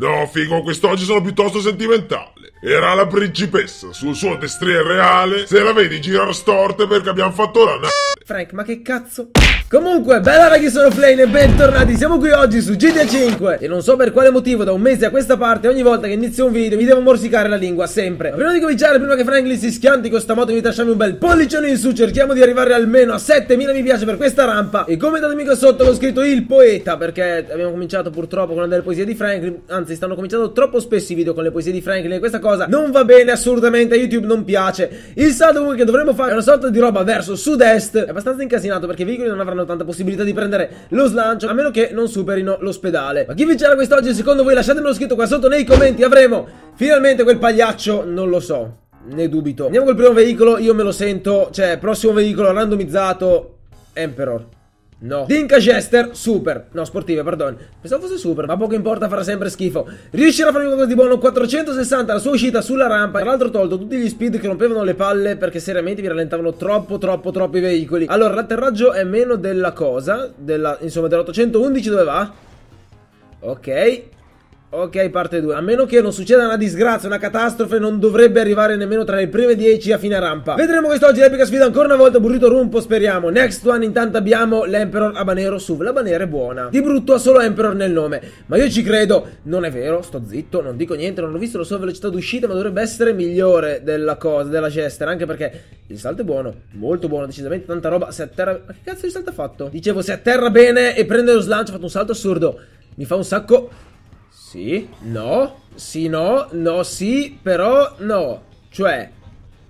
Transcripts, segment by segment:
No, figo, quest'oggi sono piuttosto sentimentale. Era la principessa, sul suo destriere reale, se la vedi girare storte perché abbiamo fatto la na... Frank, ma che cazzo... Comunque, bella ragazzi, sono Flane e bentornati, siamo qui oggi su GTA 5 E non so per quale motivo, da un mese a questa parte, ogni volta che inizio un video mi devo morsicare la lingua, sempre Ma prima di cominciare, prima che Franklin si schianti con sta moto vi lasciamo un bel pollicione in su Cerchiamo di arrivare almeno a 7000 mi piace per questa rampa E commentatemi qua sotto con scritto il poeta, perché abbiamo cominciato purtroppo con una delle poesie di Franklin Anzi, stanno cominciando troppo spesso i video con le poesie di Franklin e questa cosa non va bene assolutamente, a YouTube non piace Il salto che dovremmo fare è una sorta di roba verso sud-est È abbastanza incasinato perché i veicoli non avranno hanno tanta possibilità di prendere lo slancio, a meno che non superino l'ospedale. Ma chi vincerà quest'oggi secondo voi? Lasciatemelo scritto qua sotto nei commenti, avremo finalmente quel pagliaccio, non lo so. Ne dubito. Andiamo col primo veicolo, io me lo sento, cioè prossimo veicolo randomizzato, Emperor. No. Dinka Jester super. No, sportive, perdon. Pensavo fosse super, ma poco importa, farà sempre schifo. Riuscirà a fare qualcosa di buono. 460 la sua uscita sulla rampa. Tra l'altro, ho tolto tutti gli speed che rompevano le palle perché seriamente Mi rallentavano troppo, troppo, troppo i veicoli. Allora, l'atterraggio è meno della cosa. Della, insomma, dell'811 dove va? Ok. Ok, parte 2. A meno che non succeda una disgrazia, una catastrofe, non dovrebbe arrivare nemmeno tra le prime 10 a fine rampa. Vedremo quest'oggi l'epica sfida ancora una volta burrito rumpo, speriamo. Next one intanto abbiamo l'Emperor Abanero SUV. La L'Abanera è buona. Di brutto ha solo Emperor nel nome. Ma io ci credo. Non è vero, sto zitto, non dico niente, non ho visto la sua velocità d'uscita, ma dovrebbe essere migliore della cosa, della Chester. Anche perché il salto è buono, molto buono, decisamente tanta roba. Se atterra... Ma che cazzo di salto ha fatto? Dicevo, se atterra bene e prende lo slancio, ha fatto un salto assurdo. Mi fa un sacco sì, no, sì, no, no, sì, però no. Cioè,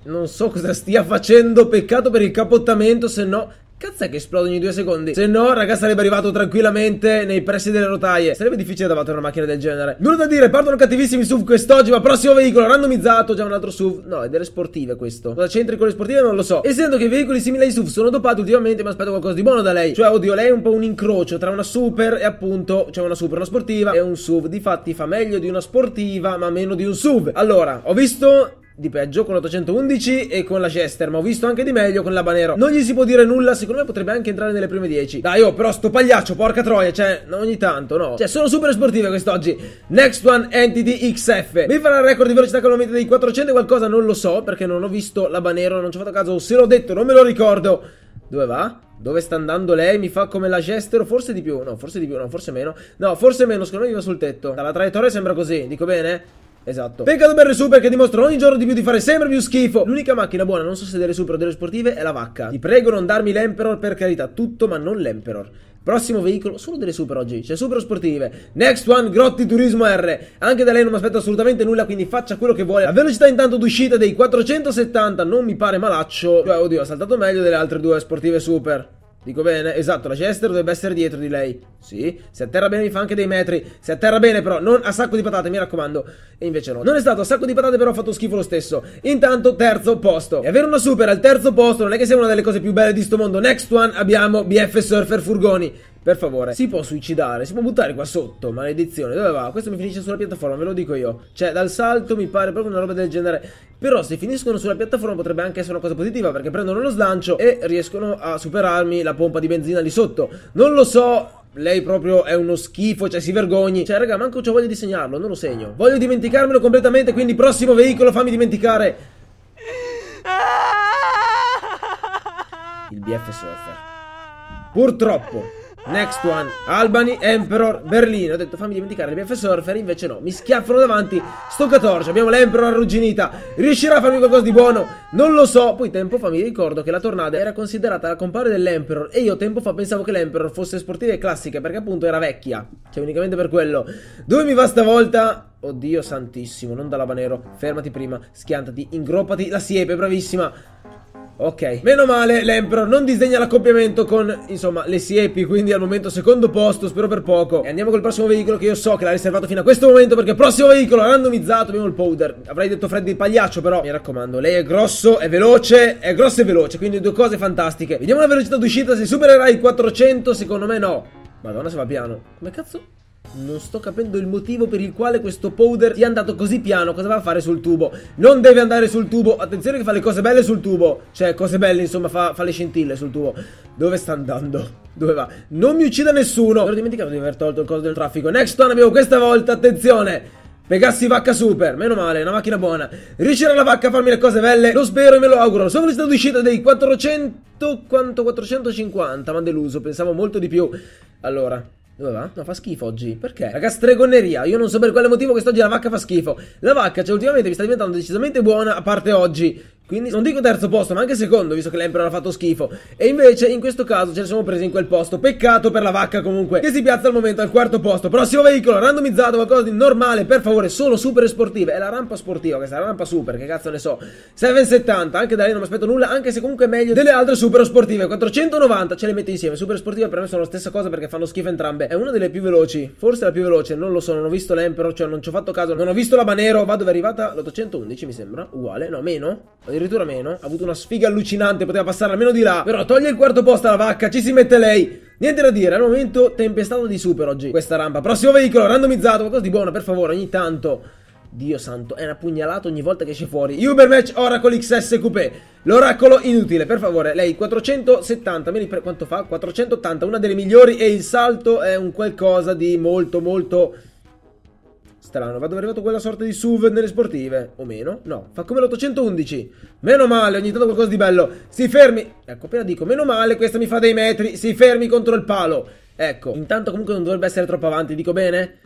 non so cosa stia facendo, peccato per il capottamento, se no... Cazzo è che esplode ogni due secondi Se no raga sarebbe arrivato tranquillamente Nei pressi delle rotaie Sarebbe difficile da battere una macchina del genere Nulla da dire Partono cattivissimi SUV quest'oggi Ma prossimo veicolo randomizzato Già un altro SUV No è delle sportive questo Cosa c'entri con le sportive non lo so Essendo che i veicoli simili ai SUV sono dopati ultimamente Mi aspetto qualcosa di buono da lei Cioè oddio lei è un po' un incrocio Tra una super e appunto Cioè una super una sportiva E un SUV Difatti fa meglio di una sportiva Ma meno di un SUV Allora ho visto di peggio con l'811 e con la Chester, ma ho visto anche di meglio con la Banero. Non gli si può dire nulla, secondo me potrebbe anche entrare nelle prime 10. Dai, oh, però sto pagliaccio, porca troia, cioè, ogni tanto, no. Cioè, sono super sportive quest'oggi. Next One Entity XF. Mi farà il record di velocità con l'aumento dei 400 e qualcosa, non lo so, perché non ho visto la Banero. non ci ho fatto caso, se l'ho detto, non me lo ricordo. Dove va? Dove sta andando lei? Mi fa come la Gestero? Forse di più, no, forse di più, no, forse meno. No, forse meno, secondo me va sul tetto. Dalla traiettoria sembra così, dico bene? Esatto. Peccato per Super che dimostra ogni giorno di più di fare sempre più schifo. L'unica macchina buona, non so se delle Super o delle sportive, è la vacca. Ti prego non darmi l'Emperor per carità, tutto ma non l'Emperor. Prossimo veicolo, solo delle super oggi, c'è super sportive. Next one, Grotti Turismo R. Anche da lei non mi aspetto assolutamente nulla, quindi faccia quello che vuole. La velocità intanto d'uscita dei 470 non mi pare malaccio. Cioè, oddio, ha saltato meglio delle altre due sportive super. Dico bene? Esatto, la Chester dovrebbe essere dietro di lei. Sì, se atterra bene mi fa anche dei metri. Se atterra bene però, non a sacco di patate, mi raccomando. E invece no. Non è stato a sacco di patate, però ho fatto schifo lo stesso. Intanto, terzo posto. E avere una super al terzo posto non è che sia una delle cose più belle di sto mondo. Next one abbiamo BF Surfer Furgoni. Per favore, si può suicidare, si può buttare qua sotto, maledizione, dove va? Questo mi finisce sulla piattaforma, ve lo dico io. Cioè, dal salto mi pare proprio una roba del genere. Però se finiscono sulla piattaforma potrebbe anche essere una cosa positiva perché prendono lo slancio e riescono a superarmi la pompa di benzina lì sotto. Non lo so, lei proprio è uno schifo, cioè si vergogni. Cioè, raga, manco ho voglia di segnarlo, non lo segno. Voglio dimenticarmelo completamente, quindi prossimo veicolo fammi dimenticare. Il BFSOFR. Purtroppo. Next one, Albany, Emperor, Berlino. Ho detto fammi dimenticare le BF Surfer, invece no. Mi schiaffano davanti, sto 14. Abbiamo l'Emperor arrugginita. Riuscirà a farmi qualcosa di buono? Non lo so. Poi tempo fa mi ricordo che la tornada era considerata la compare dell'Emperor e io tempo fa pensavo che l'Emperor fosse sportiva e classica perché appunto era vecchia. Cioè unicamente per quello. Dove mi va stavolta? Oddio santissimo, non da lava nero Fermati prima, schiantati, ingroppati la siepe, bravissima. Ok, meno male l'Emperor non disdegna l'accoppiamento con, insomma, le siepi Quindi al momento secondo posto, spero per poco E andiamo col prossimo veicolo che io so che l'ha riservato fino a questo momento Perché prossimo veicolo randomizzato, abbiamo il Powder Avrei detto Freddy il pagliaccio però, mi raccomando Lei è grosso, è veloce, è grosso e veloce Quindi due cose fantastiche Vediamo la velocità d'uscita, se supererai i 400, secondo me no Madonna se va piano Come cazzo non sto capendo il motivo per il quale questo powder sia andato così piano. Cosa va a fare sul tubo? Non deve andare sul tubo. Attenzione che fa le cose belle sul tubo. Cioè, cose belle, insomma, fa, fa le scintille sul tubo. Dove sta andando? Dove va? Non mi uccida nessuno. Ho dimenticato di aver tolto il coso del traffico. Next one abbiamo questa volta, attenzione. Pegassi vacca super, meno male, una macchina buona. Riuscirà la vacca a farmi le cose belle? Lo spero e me lo auguro. Sono velocità di uscita dei 400... quanto? 450, ma deluso, pensavo molto di più. Allora, dove va? No, fa schifo oggi. Perché? Ragazzi, stregoneria. Io non so per quale motivo quest'oggi la vacca fa schifo. La vacca, cioè, ultimamente mi sta diventando decisamente buona, a parte oggi. Quindi non dico terzo posto, ma anche secondo, visto che l'Emperor ha fatto schifo. E invece in questo caso ce ne siamo presi in quel posto. Peccato per la vacca comunque, che si piazza al momento al quarto posto. Prossimo veicolo, randomizzato, qualcosa di normale, per favore, solo super sportive. È la rampa sportiva, questa è la rampa super, che cazzo ne so. 770, anche da lei non mi aspetto nulla, anche se comunque è meglio delle altre super sportive. 490 ce le metto insieme. Super sportive per me sono la stessa cosa perché fanno schifo entrambe. È una delle più veloci, forse la più veloce, non lo so, non ho visto l'Emperor, cioè non ci ho fatto caso, non ho visto la Banero, vado dove è arrivata l'811 mi sembra, uguale, no, meno addirittura meno. Ha avuto una sfiga allucinante, poteva passare almeno di là. Però toglie il quarto posto alla vacca, ci si mette lei. Niente da dire, al momento tempestato di super oggi questa rampa. Prossimo veicolo, randomizzato, qualcosa di buono, per favore, ogni tanto. Dio santo, è una pugnalata ogni volta che esce fuori. Ubermatch Match Oracle XS Coupé. L'oracolo inutile, per favore. Lei 470, mi per quanto fa? 480, una delle migliori e il salto è un qualcosa di molto molto Strano, vado arrivato quella sorta di SUV nelle sportive. O meno? No, fa come l'811. Meno male, ogni tanto qualcosa di bello. Si fermi. Ecco, appena dico meno male, questa mi fa dei metri. Si fermi contro il palo. Ecco, intanto comunque non dovrebbe essere troppo avanti, dico bene?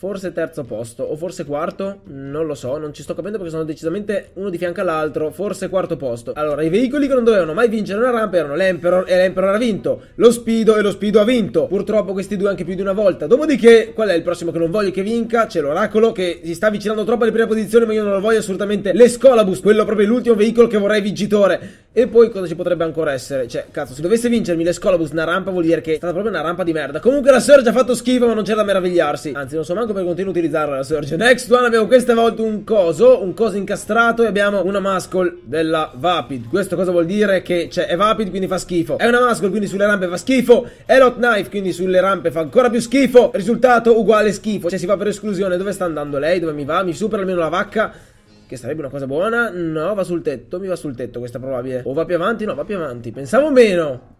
forse terzo posto o forse quarto, non lo so, non ci sto capendo perché sono decisamente uno di fianco all'altro, forse quarto posto. Allora, i veicoli che non dovevano mai vincere una rampa erano l'Emperor e l'Emperor ha vinto, lo Speedo e lo Speedo ha vinto, purtroppo questi due anche più di una volta. Dopodiché, qual è il prossimo che non voglio che vinca? C'è l'Oracolo che si sta avvicinando troppo alle prime posizioni ma io non lo voglio assolutamente. L'Escolabus, quello proprio l'ultimo veicolo che vorrei vincitore. E poi cosa ci potrebbe ancora essere? Cioè, cazzo, se dovesse vincermi l'Escolabus una rampa vuol dire che è stata proprio una rampa di merda. Comunque la Surge ha fatto schifo ma non c'è da meravigliarsi. Anzi, non so manco pronto per continuare a utilizzarla la Surge. Next one abbiamo questa volta un coso, un coso incastrato e abbiamo una muscle della Vapid. Questo cosa vuol dire? Che cioè, è Vapid quindi fa schifo, è una muscle quindi sulle rampe fa schifo, è Lot Knife quindi sulle rampe fa ancora più schifo, risultato uguale schifo, cioè si va per esclusione. Dove sta andando lei? Dove mi va? Mi supera almeno la vacca? Che sarebbe una cosa buona? No, va sul tetto, mi va sul tetto questa probabile. O va più avanti? No, va più avanti. Pensavo meno.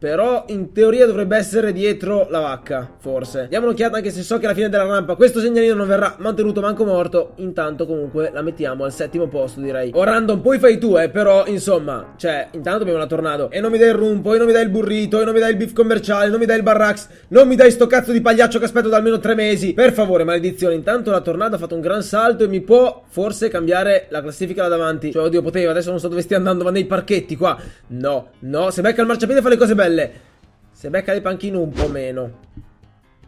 Però in teoria dovrebbe essere dietro la vacca, forse. Diamo un'occhiata anche se so che alla fine della rampa questo segnalino non verrà mantenuto manco morto. Intanto comunque la mettiamo al settimo posto direi. O random poi fai tu eh, però insomma, cioè intanto abbiamo la tornado. E non mi dai il rumpo, e non mi dai il burrito, e non mi dai il beef commerciale, non mi dai il barrax, non mi dai sto cazzo di pagliaccio che aspetto da almeno tre mesi. Per favore maledizione, intanto la tornado ha fatto un gran salto e mi può forse cambiare la classifica là davanti. Cioè oddio potevo, adesso non so dove stia andando ma nei parchetti qua. No, no, se becca il marciapiede fa le cose belle. Se becca le panchine un po' meno.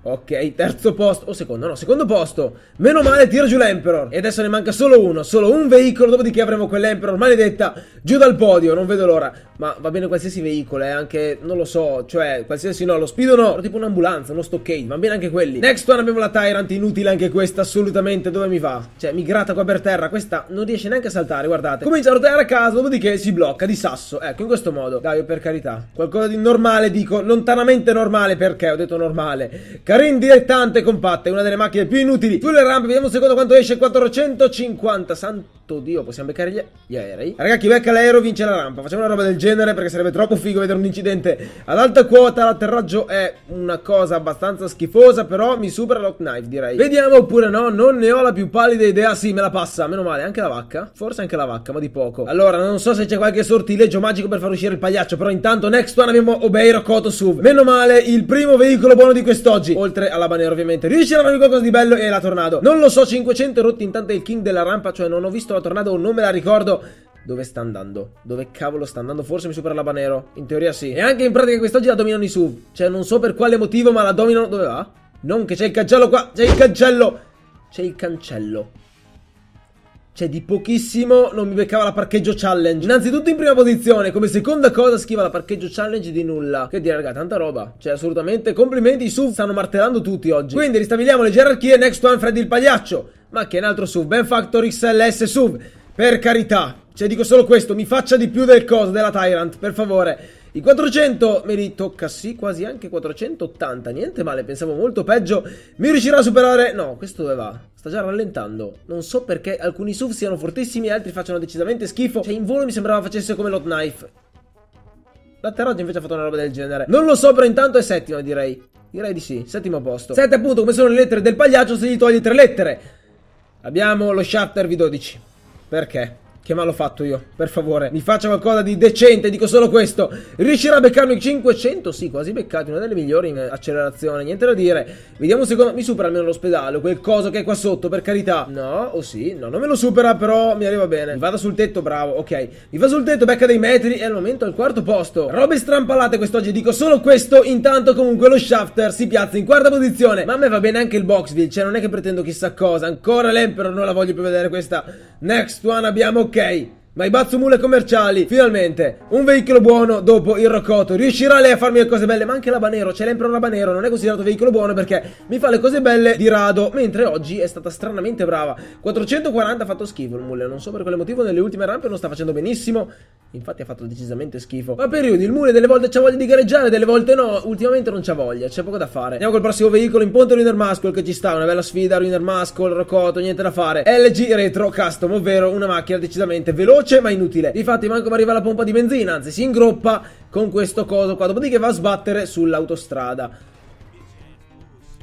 Ok, terzo posto, o oh, secondo, no, secondo posto Meno male tiro giù l'Emperor E adesso ne manca solo uno, solo un veicolo Dopodiché avremo quell'Emperor maledetta giù dal podio Non vedo l'ora Ma va bene qualsiasi veicolo, eh, anche, non lo so Cioè, qualsiasi no, lo speedo no Tipo un'ambulanza, uno stockade, va bene anche quelli Next one abbiamo la Tyrant, inutile anche questa Assolutamente, dove mi va? Cioè, mi gratta qua per terra Questa non riesce neanche a saltare, guardate Comincia a ruotare a casa, dopodiché si blocca di sasso Ecco, in questo modo, dai, per carità Qualcosa di normale, dico, lontanamente normale Perché ho detto normale Karin direttante compatta, è una delle macchine più inutili. Più ramp, vediamo un secondo quanto esce, 450, santa Oddio, possiamo beccare gli, gli aerei. Raga, chi becca l'aereo vince la rampa. Facciamo una roba del genere perché sarebbe troppo figo vedere un incidente ad alta quota. L'atterraggio è una cosa abbastanza schifosa, però mi supera Lock Knife, direi. Vediamo oppure no, non ne ho la più pallida idea. Sì, me la passa, meno male. Anche la vacca? Forse anche la vacca, ma di poco. Allora, non so se c'è qualche sortileggio magico per far uscire il pagliaccio, però intanto next one abbiamo Obeiro Koto Suv. Meno male, il primo veicolo buono di quest'oggi. Oltre alla banera, ovviamente. Riuscirà a fare qualcosa di bello e la Tornado. Non lo so, 500 rotti intanto è il king della rampa, cioè non ho visto la Tornado non me la ricordo. Dove sta andando? Dove cavolo sta andando? Forse mi supera la l'Abanero. In teoria sì. E anche in pratica quest'oggi la dominano i SUV. Cioè non so per quale motivo ma la dominano... Dove va? Non che c'è il cancello qua! C'è il cancello! C'è il cancello. Cioè di pochissimo non mi beccava la parcheggio challenge Innanzitutto in prima posizione Come seconda cosa schiva la parcheggio challenge di nulla Che dire raga tanta roba Cioè assolutamente complimenti i SUV stanno martellando tutti oggi Quindi ristabiliamo le gerarchie Next one Freddy il pagliaccio ma che è un altro SUV, Ben Factor XLS SUV. Per carità, cioè dico solo questo, mi faccia di più del coso della Tyrant, per favore. I 400 me li tocca, sì, quasi anche 480, niente male, pensavo molto peggio. Mi riuscirà a superare... No, questo dove va? Sta già rallentando. Non so perché alcuni SUV siano fortissimi e altri facciano decisamente schifo. Cioè, in volo mi sembrava facesse come l'Hot Knife. L'atterraggio invece ha fatto una roba del genere. Non lo so, però intanto è settima, direi. Direi di sì, settimo posto. Sette appunto, come sono le lettere del pagliaccio se gli togli tre lettere. Abbiamo lo Shatter V12. Perché? Che male ho fatto io, per favore. Mi faccia qualcosa di decente, dico solo questo. Riuscirà a beccarmi 500? Sì, quasi beccati, una delle migliori in accelerazione, niente da dire. Vediamo un secondo, mi supera almeno l'ospedale, quel coso che è qua sotto, per carità. No, o oh sì, no, non me lo supera, però mi arriva bene. Mi vado sul tetto, bravo, ok. Mi va sul tetto, becca dei metri e al momento al quarto posto. Robe strampalate quest'oggi, dico solo questo. Intanto comunque lo Shafter si piazza in quarta posizione. Ma a me va bene anche il Boxville, cioè non è che pretendo chissà cosa. Ancora l'Emperor, non la voglio più vedere questa. Next one abbiamo okay. Ma i bazzumule commerciali, finalmente, un veicolo buono dopo il Roccoto. Riuscirà lei a farmi le cose belle? Ma anche la l'Abanero, c'è l'Emperor Banero, non è considerato veicolo buono perché mi fa le cose belle di rado. Mentre oggi è stata stranamente brava. 440 ha fatto schifo il mule, non so per quale motivo nelle ultime rampe non sta facendo benissimo. Infatti ha fatto decisamente schifo. Ma periodi, il mule delle volte c'ha voglia di gareggiare, delle volte no. Ultimamente non c'ha voglia, c'è poco da fare. Andiamo col prossimo veicolo in ponte Ruiner Muscle che ci sta. Una bella sfida, Ruiner Muscle, Roccoto, niente da fare. LG Retro Custom, ovvero una macchina decisamente veloce veloce ma inutile. Difatti manco mi arriva la pompa di benzina, anzi si ingroppa con questo coso qua, dopodiché va a sbattere sull'autostrada.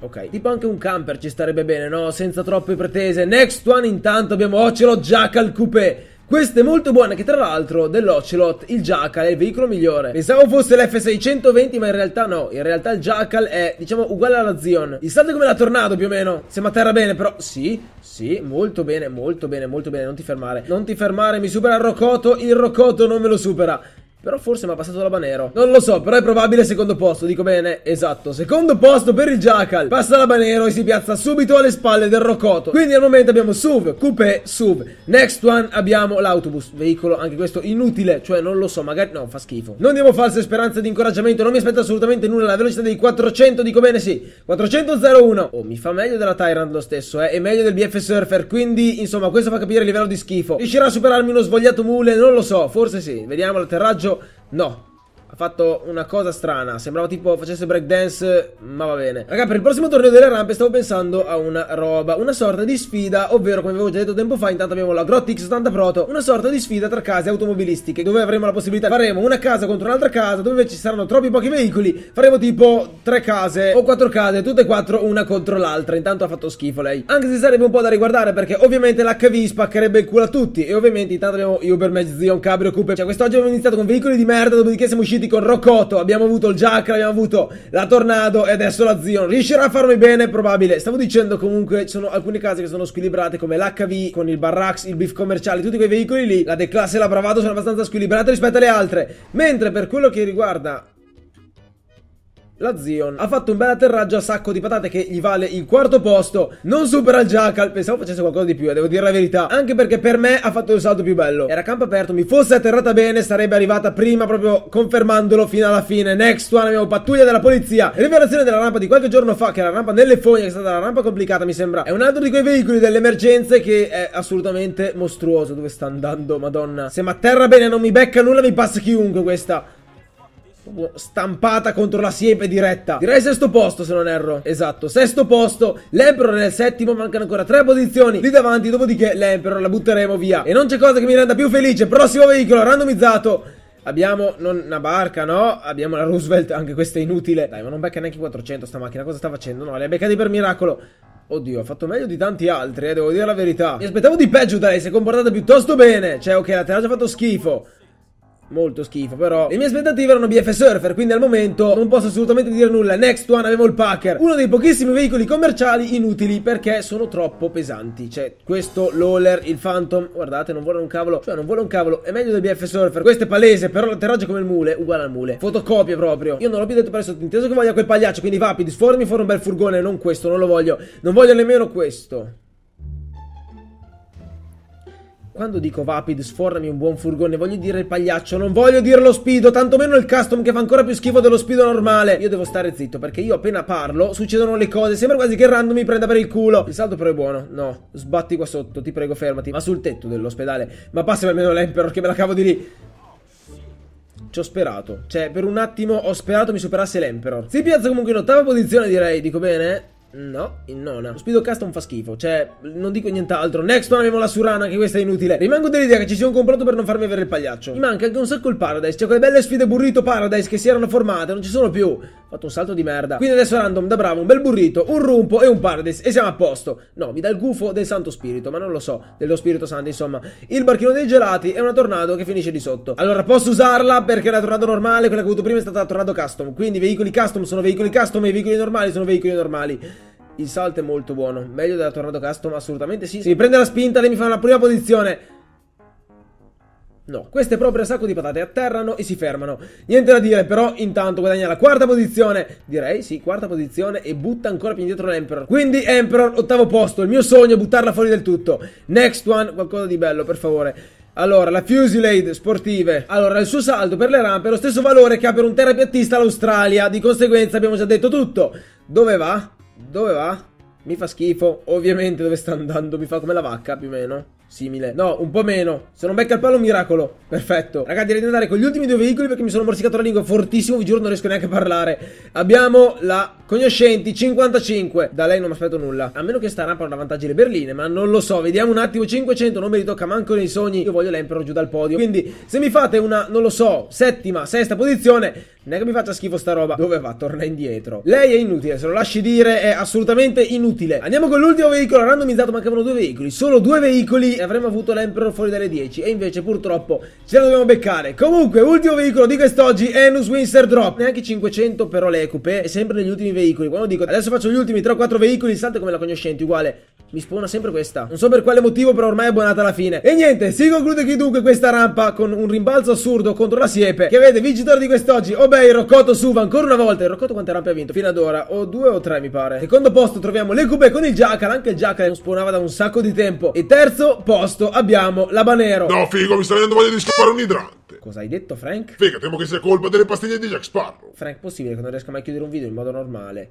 Ok, tipo anche un camper ci starebbe bene, no? Senza troppe pretese. Next one intanto abbiamo... Oh, ce l'ho già al coupé! Queste molto buone che tra l'altro dell'Ocelot il Jackal è il veicolo migliore. Pensavo fosse l'F620 ma in realtà no, in realtà il Jackal è diciamo uguale alla Zion. Il salto è come la Tornado più o meno. Siamo a terra bene però, sì, sì, molto bene, molto bene, molto bene, non ti fermare. Non ti fermare, mi supera il Rocoto, il Rocoto non me lo supera. Però forse mi ha passato l'Abanero. Non lo so, però è probabile secondo posto. Dico bene, esatto. Secondo posto per il Jackal. Passa l'Abanero e si piazza subito alle spalle del Rocoto. Quindi al momento abbiamo SUV, coupé, SUV. Next one abbiamo l'autobus. Veicolo, anche questo inutile. Cioè, non lo so, magari... No, fa schifo. Non diamo false speranze di incoraggiamento. Non mi aspetto assolutamente nulla. La velocità dei 400, dico bene, sì. 400-01. Oh, mi fa meglio della Tyrant lo stesso, eh. E meglio del BF Surfer. Quindi, insomma, questo fa capire il livello di schifo. Riuscirà a superarmi uno svogliato mule? Non lo so, forse sì. Vediamo l'atterraggio. eso, no, fatto una cosa strana. Sembrava tipo facesse breakdance, ma va bene. Raga, per il prossimo torneo delle rampe stavo pensando a una roba. Una sorta di sfida, ovvero, come avevo già detto tempo fa, intanto abbiamo la Grotti X80 Proto. Una sorta di sfida tra case automobilistiche, dove avremo la possibilità. Faremo una casa contro un'altra casa, dove ci saranno troppi pochi veicoli. Faremo tipo tre case o quattro case, tutte e quattro una contro l'altra. Intanto ha fatto schifo lei. Anche se sarebbe un po' da riguardare, perché ovviamente l'HV spaccherebbe il culo a tutti. E ovviamente intanto abbiamo Uber, Mezzion, Cabrio, Coupe. Cioè, quest'oggi abbiamo iniziato con veicoli di merda, dopodiché siamo usciti con Roccoto, abbiamo avuto il Jack, abbiamo avuto la Tornado e adesso la Zion. Riuscirà a farmi bene? Probabile. Stavo dicendo comunque ci sono alcune case che sono squilibrate come l'HV con il Barrax, il Beef commerciale, tutti quei veicoli lì, la De Classe e la Bravado sono abbastanza squilibrate rispetto alle altre. Mentre per quello che riguarda la Zion ha fatto un bel atterraggio a sacco di patate che gli vale il quarto posto. Non supera il Jackal. Pensavo facesse qualcosa di più, eh, devo dire la verità. Anche perché per me ha fatto il salto più bello. Era campo aperto, mi fosse atterrata bene, sarebbe arrivata prima, proprio confermandolo fino alla fine. Next one, abbiamo pattuglia della polizia. Rivelazione della rampa di qualche giorno fa, che è la rampa nelle fogne, che è stata la rampa complicata, mi sembra. È un altro di quei veicoli delle emergenze che è assolutamente mostruoso. Dove sta andando, madonna. Se mi atterra bene non mi becca nulla, mi passa chiunque questa stampata contro la siepe diretta. Direi sesto posto se non erro. Esatto, sesto posto. L'Emperor è il settimo, mancano ancora tre posizioni lì davanti, dopodiché l'Emperor la butteremo via. E non c'è cosa che mi renda più felice. Prossimo veicolo randomizzato. Abbiamo non una barca, no? Abbiamo la Roosevelt, anche questa è inutile. Dai, ma non becca neanche 400 sta macchina. Cosa sta facendo? No, le ha beccate per miracolo. Oddio, ha fatto meglio di tanti altri, eh, devo dire la verità. Mi aspettavo di peggio da lei, si è comportata piuttosto bene. Cioè, ok, la terra ha fatto schifo molto schifo però Le mie aspettative erano BF Surfer quindi al momento non posso assolutamente dire nulla Next one avevo il Packer Uno dei pochissimi veicoli commerciali inutili perché sono troppo pesanti Cioè questo, Lawler, il Phantom Guardate non vuole un cavolo Cioè non vuole un cavolo È meglio del BF Surfer Questo è palese però l'atterraggio come il mule Uguale al mule Fotocopie proprio Io non l'ho più detto per inteso che voglio quel pagliaccio Quindi Vapid sformi fuori un bel furgone Non questo non lo voglio Non voglio nemmeno questo quando dico Vapid, sfornami un buon furgone, voglio dire il pagliaccio, non voglio dire lo speedo, tantomeno il custom che fa ancora più schifo dello speedo normale. Io devo stare zitto perché io appena parlo succedono le cose, sembra quasi che il random mi prenda per il culo. Il salto però è buono, no, sbatti qua sotto, ti prego fermati, ma sul tetto dell'ospedale. Ma passami almeno l'Emperor che me la cavo di lì. Ci ho sperato, cioè per un attimo ho sperato mi superasse l'Emperor. Si piazza comunque in ottava posizione direi, dico bene? No, in nona. Lo Speedocast non fa schifo, cioè, non dico nient'altro. Next one abbiamo la Surana, che questa è inutile. Rimango dell'idea che ci sia un complotto per non farmi avere il pagliaccio. Mi manca anche un sacco il Paradise, cioè quelle belle sfide burrito Paradise che si erano formate, non ci sono più fatto un salto di merda. Quindi adesso random da bravo un bel burrito, un rumpo e un paradise e siamo a posto. No, mi dà il gufo del Santo Spirito, ma non lo so, dello Spirito Santo, insomma. Il barchino dei gelati è una tornado che finisce di sotto. Allora, posso usarla perché la tornado normale, quella che ho avuto prima è stata la tornado custom. Quindi i veicoli custom sono veicoli custom e i veicoli normali sono veicoli normali. Il salto è molto buono, meglio della tornado custom, assolutamente sì. Se mi prende la spinta, lei mi fa una prima posizione. No, queste proprio sacco di patate atterrano e si fermano. Niente da dire, però intanto guadagna la quarta posizione. Direi sì, quarta posizione e butta ancora più indietro l'Emperor. Quindi Emperor, ottavo posto. Il mio sogno è buttarla fuori del tutto. Next one, qualcosa di bello, per favore. Allora, la Fusilade sportive. Allora, il suo salto per le rampe è lo stesso valore che ha per un terapiattista l'Australia. Di conseguenza abbiamo già detto tutto. Dove va? Dove va? Mi fa schifo. Ovviamente dove sta andando? Mi fa come la vacca, più o meno simile. No, un po' meno. Se non becca il palo, miracolo. Perfetto. Ragazzi, devo andare con gli ultimi due veicoli perché mi sono morsicato la lingua fortissimo. Vi giuro, non riesco neanche a parlare. Abbiamo la Cognoscenti 55. Da lei non mi aspetto nulla. A meno che sta rampa non vantaggio le berline, ma non lo so. Vediamo un attimo. 500 non mi ritocca manco nei sogni. Io voglio l'Emperor giù dal podio. Quindi, se mi fate una, non lo so, settima, sesta posizione, non è che mi faccia schifo sta roba. Dove va? Torna indietro. Lei è inutile, se lo lasci dire è assolutamente inutile. Andiamo con l'ultimo veicolo randomizzato, mancavano due veicoli. Solo due veicoli e avremmo avuto l'Emperor fuori dalle 10. E invece purtroppo ce la dobbiamo beccare. Comunque, ultimo veicolo di quest'oggi, Enus Windsor Drop. Neanche 500 però le coupé, sempre negli ultimi veicoli. Quando dico adesso faccio gli ultimi 3-4 veicoli, salta come la conoscente, uguale mi spona sempre questa Non so per quale motivo però ormai è abbonata alla fine E niente si conclude qui dunque questa rampa Con un rimbalzo assurdo contro la siepe Che avete vincitore di quest'oggi Oh beh il Roccoto Suva ancora una volta Il Roccoto quante rampe ha vinto fino ad ora? O due o tre mi pare Secondo posto troviamo le cube con il Jackal Anche il Jackal non spawnava da un sacco di tempo E terzo posto abbiamo la Banero No figo mi sta venendo voglia di scappare un idrante Cosa hai detto, Frank? Figa, temo che sia colpa delle pastiglie di Jack Sparrow. Frank, possibile che non riesca mai a chiudere un video in modo normale?